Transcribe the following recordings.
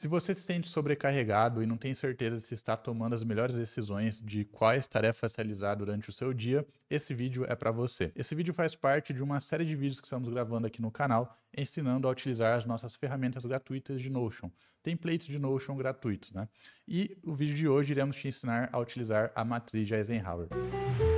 Se você se sente sobrecarregado e não tem certeza se está tomando as melhores decisões de quais tarefas realizar durante o seu dia, esse vídeo é para você. Esse vídeo faz parte de uma série de vídeos que estamos gravando aqui no canal, ensinando a utilizar as nossas ferramentas gratuitas de Notion, templates de Notion gratuitos, né? E o vídeo de hoje iremos te ensinar a utilizar a matriz de Eisenhower. Música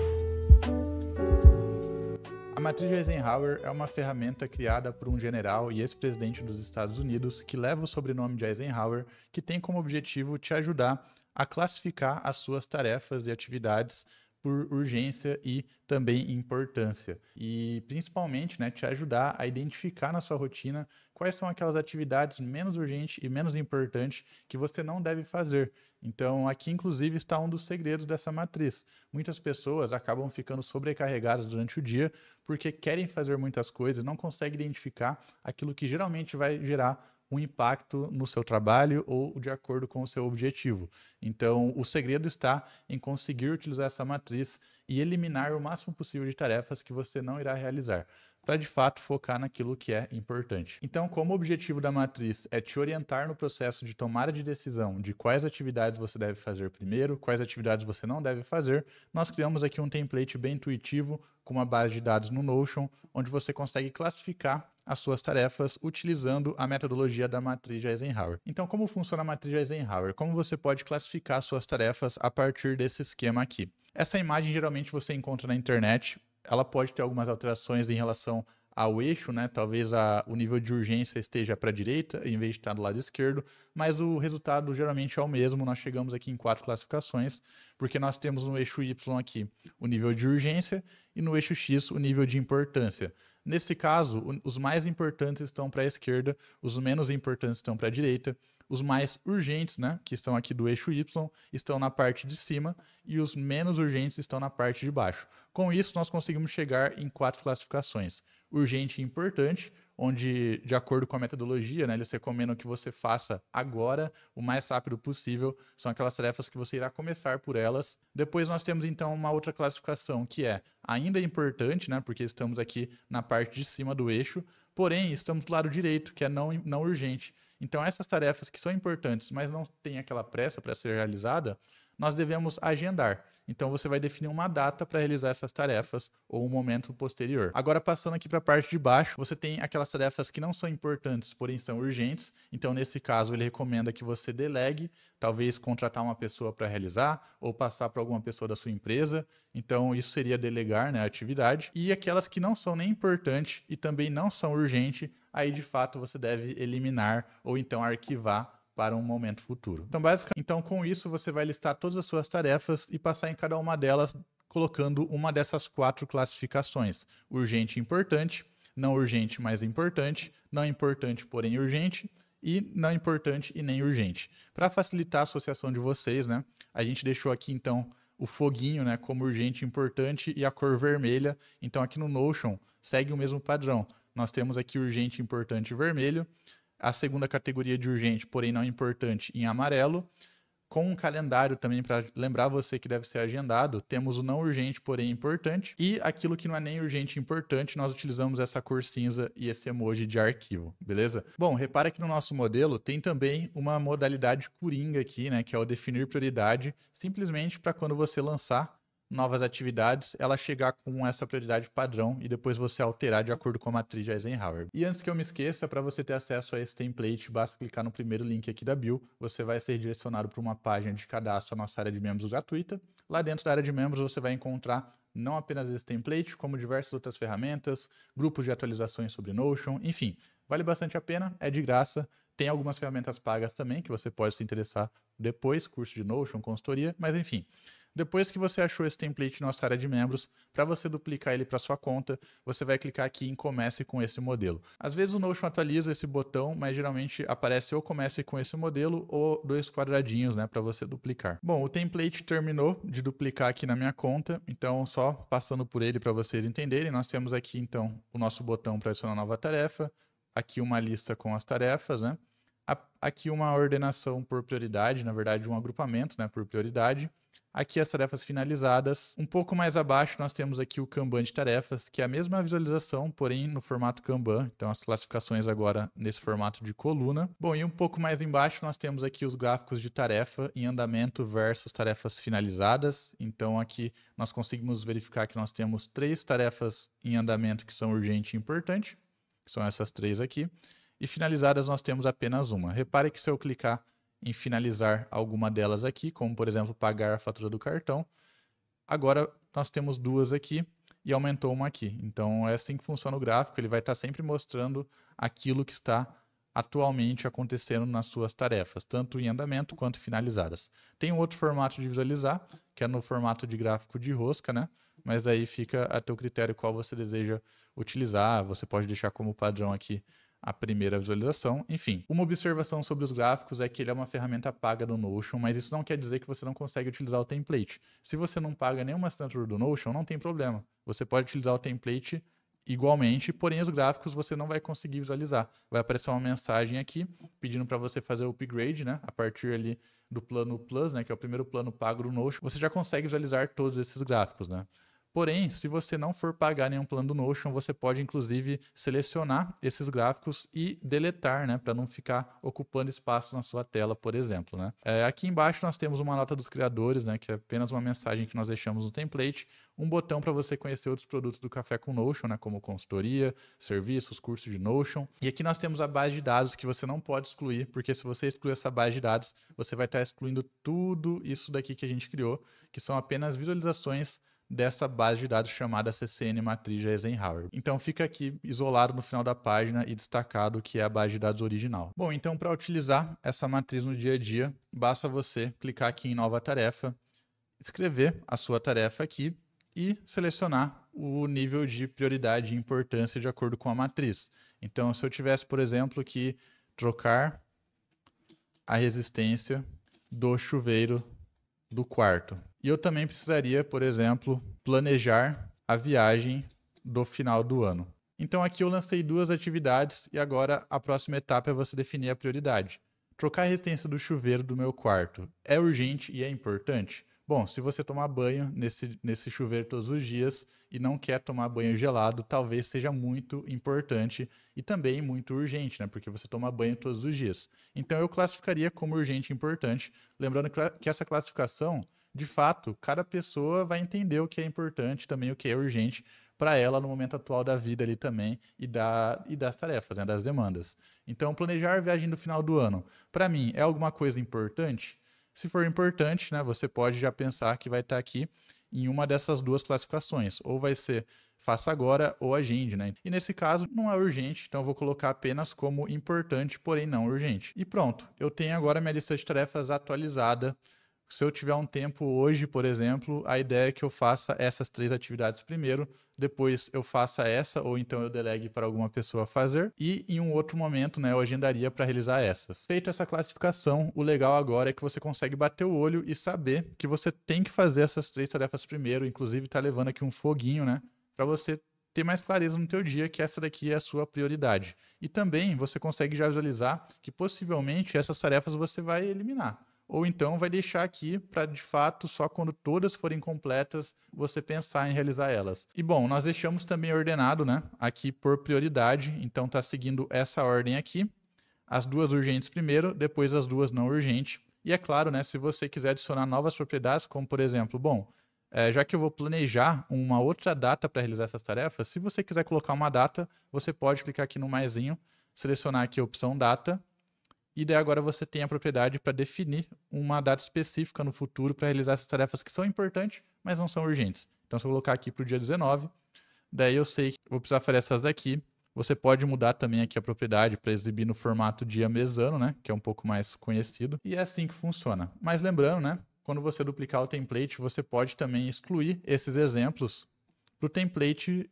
a matriz de Eisenhower é uma ferramenta criada por um general e ex-presidente dos Estados Unidos que leva o sobrenome de Eisenhower, que tem como objetivo te ajudar a classificar as suas tarefas e atividades por urgência e também importância. E principalmente, né, te ajudar a identificar na sua rotina quais são aquelas atividades menos urgentes e menos importantes que você não deve fazer. Então, aqui inclusive está um dos segredos dessa matriz. Muitas pessoas acabam ficando sobrecarregadas durante o dia porque querem fazer muitas coisas, não conseguem identificar aquilo que geralmente vai gerar um impacto no seu trabalho ou de acordo com o seu objetivo. Então, o segredo está em conseguir utilizar essa matriz e eliminar o máximo possível de tarefas que você não irá realizar para de fato focar naquilo que é importante. Então, como o objetivo da matriz é te orientar no processo de tomada de decisão de quais atividades você deve fazer primeiro, quais atividades você não deve fazer, nós criamos aqui um template bem intuitivo com uma base de dados no Notion, onde você consegue classificar as suas tarefas utilizando a metodologia da matriz de Eisenhower. Então, como funciona a matriz de Eisenhower? Como você pode classificar suas tarefas a partir desse esquema aqui? Essa imagem geralmente você encontra na internet ela pode ter algumas alterações em relação ao eixo, né? Talvez a, o nível de urgência esteja para a direita, em vez de estar do lado esquerdo, mas o resultado geralmente é o mesmo. Nós chegamos aqui em quatro classificações, porque nós temos no eixo Y aqui o nível de urgência e no eixo X o nível de importância. Nesse caso, os mais importantes estão para a esquerda, os menos importantes estão para a direita. Os mais urgentes, né, que estão aqui do eixo Y, estão na parte de cima e os menos urgentes estão na parte de baixo. Com isso, nós conseguimos chegar em quatro classificações: urgente e importante, onde, de acordo com a metodologia, né, eles recomendam que você faça agora, o mais rápido possível. São aquelas tarefas que você irá começar por elas. Depois nós temos então uma outra classificação que é ainda importante, né, porque estamos aqui na parte de cima do eixo, porém estamos do lado direito, que é não, não urgente. Então essas tarefas que são importantes, mas não têm aquela pressa para ser realizada, nós devemos agendar. Então você vai definir uma data para realizar essas tarefas ou um momento posterior. Agora passando aqui para a parte de baixo, você tem aquelas tarefas que não são importantes, porém são urgentes. Então nesse caso ele recomenda que você delegue, talvez contratar uma pessoa para realizar ou passar para alguma pessoa da sua empresa. Então isso seria delegar, né, a atividade. E aquelas que não são nem importantes e também não são urgentes, aí de fato você deve eliminar ou então arquivar para um momento futuro. Então, basicamente, então, com isso, você vai listar todas as suas tarefas e passar em cada uma delas, colocando uma dessas quatro classificações: urgente e importante, não urgente, mas importante, não importante, porém urgente, e não importante e nem urgente. Para facilitar a associação de vocês, né? A gente deixou aqui então o foguinho, né, como urgente importante e a cor vermelha. Então aqui no Notion segue o mesmo padrão. Nós temos aqui urgente, importante e vermelho a segunda categoria de urgente, porém não importante, em amarelo. Com um calendário também para lembrar você que deve ser agendado, temos o não urgente, porém importante, e aquilo que não é nem urgente e importante, nós utilizamos essa cor cinza e esse emoji de arquivo, beleza? Bom, repara que no nosso modelo tem também uma modalidade coringa aqui, né, que é o definir prioridade, simplesmente para quando você lançar novas atividades, ela chegar com essa prioridade padrão e depois você alterar de acordo com a matriz de Eisenhower. E antes que eu me esqueça, para você ter acesso a esse template, basta clicar no primeiro link aqui da bio, você vai ser direcionado para uma página de cadastro à nossa área de membros gratuita. Lá dentro da área de membros você vai encontrar não apenas esse template, como diversas outras ferramentas, grupos de atualizações sobre Notion, enfim, vale bastante a pena, é de graça. Tem algumas ferramentas pagas também que você pode se interessar depois, curso de Notion, consultoria, mas enfim, depois que você achou esse template na nossa área de membros, para você duplicar ele para sua conta, você vai clicar aqui em comece com esse modelo. Às vezes o Notion atualiza esse botão, mas geralmente aparece ou comece com esse modelo ou dois quadradinhos, né, para você duplicar. Bom, o template terminou de duplicar aqui na minha conta, então só passando por ele para vocês entenderem, nós temos aqui então o nosso botão para adicionar nova tarefa, aqui uma lista com as tarefas, né? Aqui uma ordenação por prioridade, na verdade um agrupamento, né, por prioridade Aqui as tarefas finalizadas. Um pouco mais abaixo nós temos aqui o Kanban de tarefas, que é a mesma visualização, porém no formato Kanban. Então as classificações agora nesse formato de coluna. Bom, e um pouco mais embaixo nós temos aqui os gráficos de tarefa em andamento versus tarefas finalizadas. Então aqui nós conseguimos verificar que nós temos três tarefas em andamento que são urgente e importante, que são essas três aqui. E finalizadas nós temos apenas uma. Repare que se eu clicar em finalizar alguma delas aqui, como por exemplo pagar a fatura do cartão. Agora nós temos duas aqui e aumentou uma aqui. Então é assim que funciona o gráfico, ele vai estar tá sempre mostrando aquilo que está atualmente acontecendo nas suas tarefas, tanto em andamento quanto finalizadas. Tem um outro formato de visualizar, que é no formato de gráfico de rosca, né? Mas aí fica a teu critério qual você deseja utilizar. Você pode deixar como padrão aqui a primeira visualização. Enfim, uma observação sobre os gráficos é que ele é uma ferramenta paga do Notion, mas isso não quer dizer que você não consegue utilizar o template. Se você não paga nenhuma assinatura do Notion, não tem problema. Você pode utilizar o template igualmente, porém os gráficos você não vai conseguir visualizar. Vai aparecer uma mensagem aqui pedindo para você fazer o upgrade, né? A partir ali do plano Plus, né, que é o primeiro plano pago do Notion, você já consegue visualizar todos esses gráficos, né? Porém, se você não for pagar nenhum plano do Notion, você pode inclusive selecionar esses gráficos e deletar, né, para não ficar ocupando espaço na sua tela, por exemplo, né? É, aqui embaixo nós temos uma nota dos criadores, né, que é apenas uma mensagem que nós deixamos no template, um botão para você conhecer outros produtos do Café com Notion, né, como consultoria, serviços, curso de Notion. E aqui nós temos a base de dados que você não pode excluir, porque se você excluir essa base de dados, você vai estar tá excluindo tudo isso daqui que a gente criou, que são apenas visualizações dessa base de dados chamada CCN Matriz de Eisenhower. Então fica aqui isolado no final da página e destacado que é a base de dados original. Bom, então para utilizar essa matriz no dia a dia, basta você clicar aqui em Nova Tarefa, escrever a sua tarefa aqui e selecionar o nível de prioridade e importância de acordo com a matriz. Então, se eu tivesse, por exemplo, que trocar a resistência do chuveiro do quarto. E eu também precisaria, por exemplo, planejar a viagem do final do ano. Então aqui eu lancei duas atividades e agora a próxima etapa é você definir a prioridade. Trocar a resistência do chuveiro do meu quarto é urgente e é importante? Bom, se você tomar banho nesse, nesse chuveiro todos os dias e não quer tomar banho gelado, talvez seja muito importante e também muito urgente, né? Porque você toma banho todos os dias. Então eu classificaria como urgente e importante, lembrando que essa classificação, de fato, cada pessoa vai entender o que é importante, também o que é urgente para ela no momento atual da vida ali também e, da, e das tarefas, né? das demandas. Então planejar a viagem no final do ano, para mim, é alguma coisa importante? Se for importante, né, você pode já pensar que vai estar tá aqui em uma dessas duas classificações, ou vai ser faça agora ou agende, né? E nesse caso não é urgente, então eu vou colocar apenas como importante, porém não urgente. E pronto, eu tenho agora minha lista de tarefas atualizada se eu tiver um tempo hoje, por exemplo, a ideia é que eu faça essas três atividades primeiro, depois eu faça essa, ou então eu delegue para alguma pessoa fazer, e em um outro momento né, eu agendaria para realizar essas. Feita essa classificação, o legal agora é que você consegue bater o olho e saber que você tem que fazer essas três tarefas primeiro, inclusive está levando aqui um foguinho, né? Para você ter mais clareza no teu dia que essa daqui é a sua prioridade. E também você consegue já visualizar que possivelmente essas tarefas você vai eliminar ou então vai deixar aqui para de fato só quando todas forem completas você pensar em realizar elas. E bom, nós deixamos também ordenado, né, aqui por prioridade, então tá seguindo essa ordem aqui. As duas urgentes primeiro, depois as duas não urgentes. E é claro, né, se você quiser adicionar novas propriedades, como por exemplo, bom, é, já que eu vou planejar uma outra data para realizar essas tarefas, se você quiser colocar uma data, você pode clicar aqui no maisinho, selecionar aqui a opção data e daí agora você tem a propriedade para definir uma data específica no futuro para realizar essas tarefas que são importantes, mas não são urgentes. Então, se eu colocar aqui para o dia 19, daí eu sei que vou precisar fazer essas daqui. Você pode mudar também aqui a propriedade para exibir no formato dia mesano, né? Que é um pouco mais conhecido. E é assim que funciona. Mas lembrando, né? Quando você duplicar o template, você pode também excluir esses exemplos para o template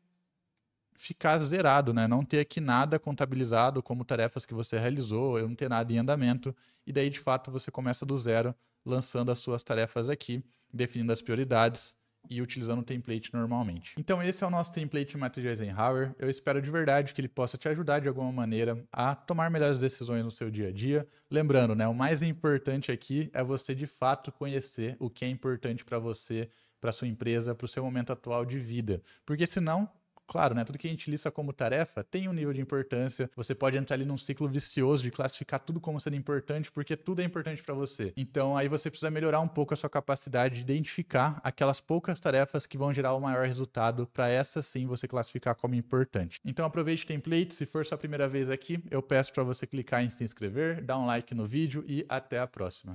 ficar zerado, né? Não ter aqui nada contabilizado como tarefas que você realizou, eu não ter nada em andamento, e daí de fato você começa do zero, lançando as suas tarefas aqui, definindo as prioridades e utilizando o template normalmente. Então esse é o nosso template método Eisenhower. Eu espero de verdade que ele possa te ajudar de alguma maneira a tomar melhores decisões no seu dia a dia. Lembrando, né, o mais importante aqui é você de fato conhecer o que é importante para você, para sua empresa, para o seu momento atual de vida. Porque senão Claro, né? Tudo que a gente lista como tarefa tem um nível de importância. Você pode entrar ali num ciclo vicioso de classificar tudo como sendo importante, porque tudo é importante para você. Então, aí você precisa melhorar um pouco a sua capacidade de identificar aquelas poucas tarefas que vão gerar o maior resultado para essa sim você classificar como importante. Então, aproveite o template. Se for sua primeira vez aqui, eu peço para você clicar em se inscrever, dar um like no vídeo e até a próxima.